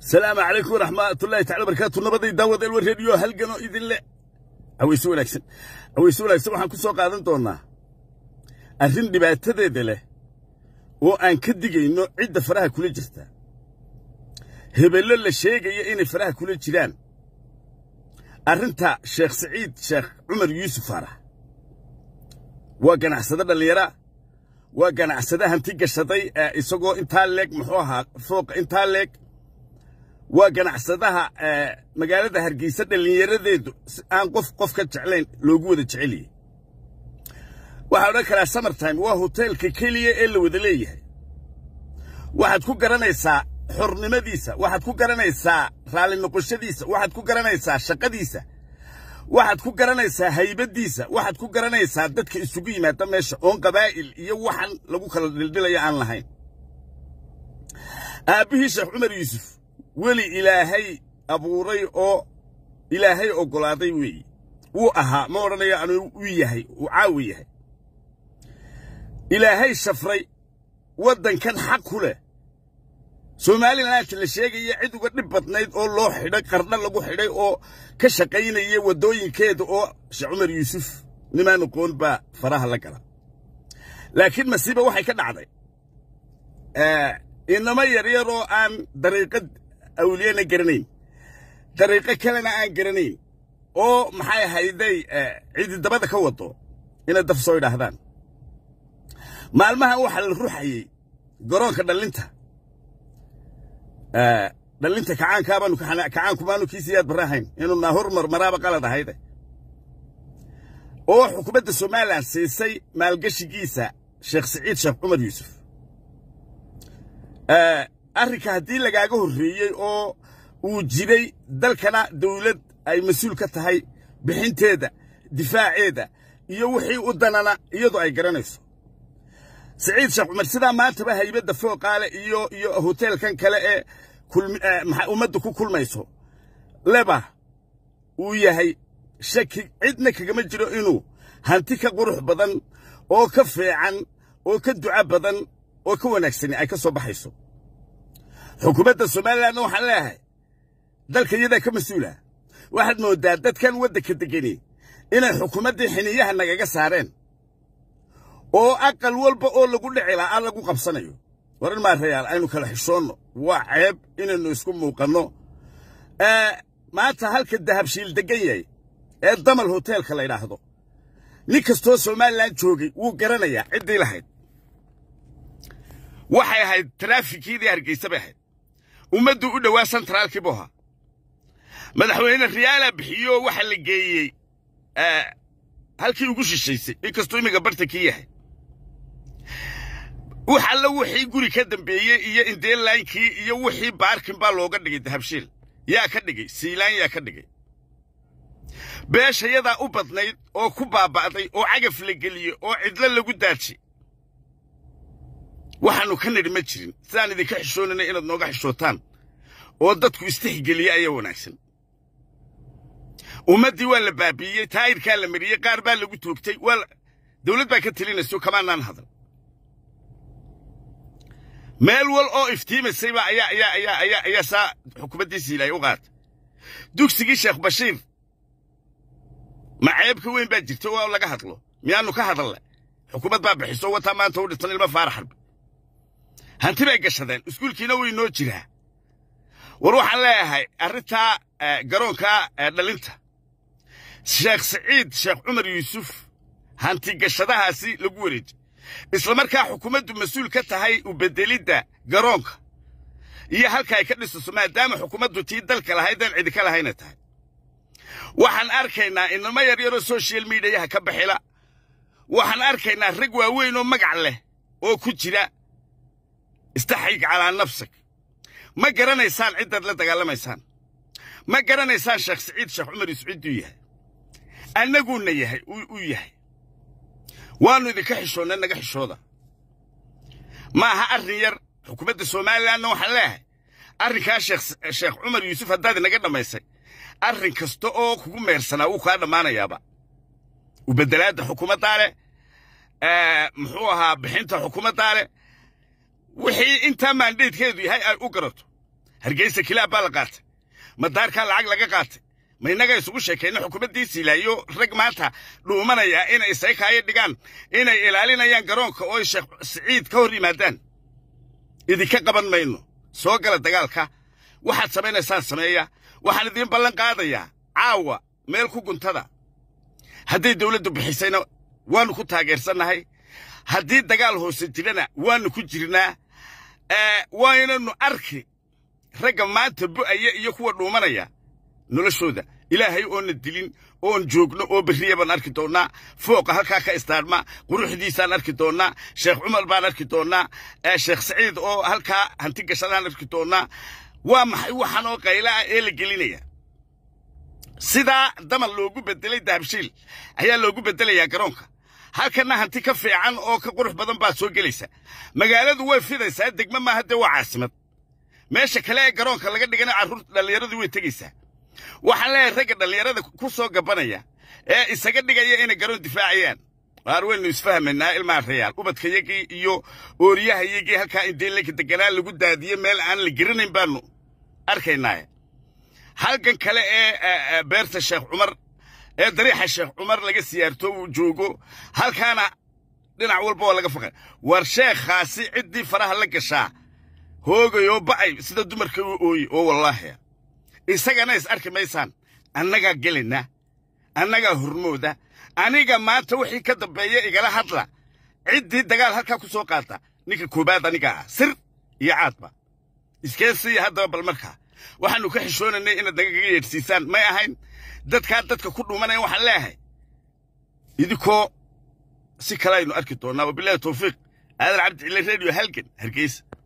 السلام عليكم ورحمة الله تعالى وبركاته نبضي داود الوريديو هل قنو إذن لا أو يسوي لك سن أو يسوي لك سن وحن كسوق هذن تونا أرين دبعتدي دله وأن كدقي إنه عدة فراها كل جستا هبل الله شيء جاي إن فراها كل جيران أرنتا شيخ سعيد شيخ عمر يوسف فراح waa ganacsade dhallinyara waa ganacsade hanti gashaday ee isagoo intaa leeg muxuu ahaa fooq intaa leeg waa ganacsadaha magaalada hargeysa dhallinyaradeedu si aan qof qof ka jeclayn loogu wada jeceliyey waxaa odhan karaa samertime waa hoteelka keliya ee la wada leeyahay waxaad ku garanaysaa xornimadiisa waxaad ku garanaysaa raalli waxaad ku garanaysaa shaqadiisa waxaad ku garanaysaa haybadiisa waxaad ku garanaysaa dadka isugu yimaada meesha oon qabaa'il iyo waxan lagu kala dhildhilaya aan lahayn aabbihii sheekh cumar yuusuf weli ilaahay abuuray oo ilaahay oggolaaday weeye wuu ahaa ma odhanayo anuu u yahay uu caawi yahay ilaahay shafray waddankan xaq ku leh somalilan la sheegaya cid uga dhib badnayd oo loo xidhay qardha lagu xidhay oo ka shaqaynaya waddooyinkeeda oo sheekh cumar yuusuf nimaan aqoon baa faraha la gala laakiin masiiba waxay ka dhacday inamo yaryar oo aan dariiqad awliyana garanayn dariiqo kalena aan garanayn oo maxay ahayday cidi dabada ka wado inay daf soo idhaahdaan maalmahan waxaa la ruxayay garoonka dhallinta dhalinta kacaankaabanu kacaankumaanu kii siyaad ahayn inuu naahurmar maraaba qalad ahayde oo xukuumadda somalilan siisay maalgashigiisa sheekh siciid sheekh cumar yuusuf arrinka haddii lagaaga horreeyey oo uu jiray dalkana dowlad ay mas-uul ka tahay bixinteeda difaaceeda iyo wixii u danana iyadu ay garanayso siciid sheekh cumar sidaa maantaba haybadda fooqaale iyo iyo hoteelkan kale ee Eh, ummaddu ku kulmayso leba uu yahay shaki cidna kagama jiro inuu hanti ka qurux badan oo ka feecan oo ka duca badan oo ka wanaagsani ay ka soo baxayso xukuumadda somalilanna waxaan leeyahay dalka iyadaa ka mas-uula waxaad mooddaa dadkan waddanka degeni inay xukuumaddii xiniyaha nagaga saareen oo aqal walba oo lagu dhici lahaa lagu qabsanayo waran maarayaal aynu kala xishoonno waa ceeb inaynu isku muuqanno maanta halka dahabshiil degan yahay ee damal hoteelka la yidhaahdo nin kastoo somalilan joogay wuu garanayaa ciddii lahayd waxay ahayd taraafikiidii hargeysa bay ahayd ummaddu u dhowaa sentraalkii buu ahaa madaxweyne riyaala bixiyo waxaa la geeyey halkii ugu shishaysay inkastoo imminka barta kii yahay waxalla wixii guri ka dambeeyey iyo indeellaynkii iyo wixii baarkin baa looga dhigay dahabshiil yaa ka dhigay siilaan yaa ka dhigay beeshayadaa u badnayd oo ku baaba'day oo cagaf la geliyey oo cidlo lagu daajay waxaannu ka nidhi ma jirin sidaan idinka xishoonina inaad nooga xishootaan oo dadku istixgeliye ayaa wanaagsan ummaddii waa la baabiiyey taayirkaa la mariyey qaar baa lagu toogtay waa dawlad baa ka telinayso kamaanaan hadal meel wal oo iftiimaysayba ayaa ayaa ayaa ayaa ayaa saa xukumaddiisii ilaahay u qaatay dugsigii sheekh bashiir maceebka weyn baa jirta oo laga hadlo miyaannu ka hadalla xukuumad baa bixiso wataa maanta u dhintan ilmo faarax harbi hanti bay gashadeen iskuulkiina way noo jiraa war waxaan leeyahay arrintaa e, garoonka e, dhalinta sheekh siciid sheekh cumar yuusuf hanti gashadahaasi lagu wareeji isla markaa xukuumaddu mas-uul ka tahay u beddelidda garoonka iyo halka ay ka dhisiso maadaama xukuumaddu tii dalka lahaydaan ka lahayna tahay waxaan arkaynaa inama yaryaroo soshal midiyaha ka baxila waxaan arkaynaa rag waaweyn oo magac leh oo ku jira istaxig calaa nafsig ma garanaysaan ciddaad la dagaalamaysaan ma garanaysaan sheekh siciid sheekh cumar isciidduu yahay annaguna yahay uu yahay waannu idinka xishoonnay naga xishooda ma aha arrin yar xukuumadda somalilanna waxaan leeyahay arrinkaa sheekh cumar yuusuf haddaad inaga dhammaysay arrin kasta oo kugu meersanaa wuu kaa dhammaanayaaba u beddelaadda xukuumaddaa leh muxuu ahaa bixinta xukuumaddaa leh wixii intaa maandheydkeedu yahay ay u garato hargeysa kilaab baa la qaatay madaarkaa lacag laga qaatay ma inaga isugu sheekayna xukuumaddii siilaayo rag maanta dhuumanaya inay saykaayo dhigaan inay ilaalinayaan garoonka oo ay sheekh siciid ka hor yimaadaan idinka qaban mayno soo gala dagaalka waxaad samaynaysaan sameeya waxaan idiin ballan qaadayaa caawa meel ku guntada hadday dawladdu bixisayna waannu ku taageersannahay haddii dagaal hoose jirana waanu ku jirnaa waynannu arki ragga maanta bu'aya iyo kuwa dhuumanaya noloshooda ilaahay oona dilin oon joogno oo berriya baan arki doonnaa fooqa halkaa ka istaarma quruxdiisaan arki doonnaa sheekh cumar baan arki doonnaa eh, sheekh saciid oo halkaa hanti gashadaan arki doonnaa waa maxay waxaanoo qayla ah ee la gelinaya sidaa damar loogu bedelay daabshiil ayaa loogu bedelayaa garoonka halkana hanti ka fiican oo ka qurux badan baad soo gelaysa magaaladu way fidaysaa degmo maaha dee waa caasimad meesha kale ee garoonka laga dhigana carruur dhallinyaradu way tegaysaa waxaan leeyahay ragga dhallinyarada ku soo gabanaya ee isaga dhigaya inay garoon difaacayaan waar weynu isfahmaynaa ilmaha rayaal ubadkayagii iyo ooriyahayagii halkaa in deelanka deganaa lagu daadiyo meel aan la gerinayn baanu arkaynaa halkan kale ee beerta sheekh cumar ee dariixa sheekh cumar laga siyaarto uu joogo halkaana dhinac walba waa laga faqay war sheekhaasi ciddii faraha la gashaa hoogayoo bacay sida dumarka uu ooyey oo oh, wallaahi isagana is arki maysaan annagaa gelinna annagaa hormooda aniga maanta wixii ka dambeeya igala hadla ciddii dagaal halkaa ku soo qaata ninka koowaad aniga ah sir iyo caadba iskeensiiya haddaba bal markaa waxaannu ka xishoonaynay inaad nagaga yeedhsiisaan may ahayn dadkaa dadka ku dhumanaya waxaan leeahay idinkoo si kale aynu arki doonnaa wabilahi tawfiiq aadan cabdi cille halgan hargeysa